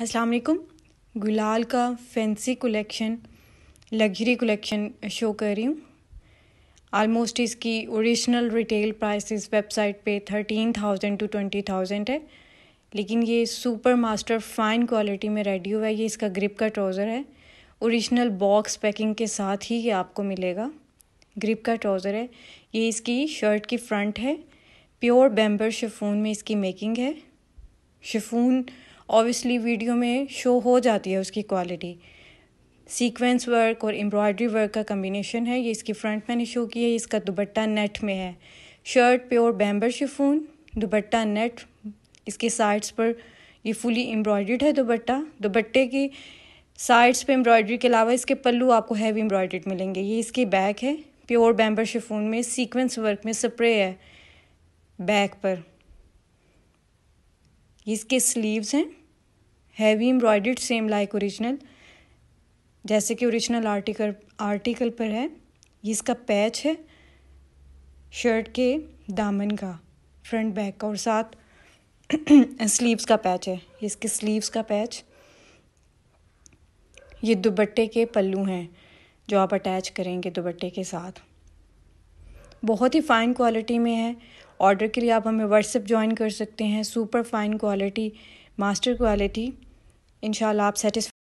अस्सलाम वालेकुम गुलाल का fancy collection luxury collection show कर रही हूँ आलमोस्ट इसकी ओरिजिनल रिटेल प्राइस इस वेबसाइट पे thirteen thousand to twenty thousand है लेकिन ये सुपर मास्टर फाइन क्वालिटी में रेडी हुआ है ये इसका ग्रिप का ट्राउज़र है ओरिजिनल बॉक्स पैकिंग के साथ ही ये आपको मिलेगा ग्रिप का ट्राउज़र है ये इसकी शर्ट की फ्रंट है प्योर बेम्बर शिफून में इसकी मेकिंग है शिफून ऑब्वियसली वीडियो में शो हो जाती है उसकी क्वालिटी सीक्वेंस वर्क और एम्ब्रॉयडरी वर्क का कम्बिनेशन है ये इसकी फ्रंट मैंने शो की है इसका दुबट्टा नेट में है shirt pure bamber chiffon dupatta net इसके साइड्स पर ये फुली एम्ब्रॉयड्रीड है दुबट्टा दुबट्टे की साइड्स पे एम्ब्रॉयडरी के अलावा इसके पल्लू आपको हैवी एम्ब्रॉयड्रीड मिलेंगे ये इसकी बैक है प्योर बैम्बर शिफून में सीक्वेंस वर्क में स्प्रे है बैक पर इसके स्लीव्स हैं हैवी एम्ब्रॉयड सेम लाइक ओरिजिनल जैसे कि ओरिजिनल आर्टिकल आर्टिकल पर है इसका पैच है शर्ट के दामन का फ्रंट बैक का और साथ स्लीव्स का पैच है इसके स्लीव्स का पैच ये दुबट्टे के पल्लू हैं जो आप अटैच करेंगे दुबट्टे के साथ बहुत ही फ़ाइन क्वालिटी में है ऑर्डर के लिए आप हमें व्हाट्सएप ज्वाइन कर सकते हैं super fine quality master quality in आप सेटिस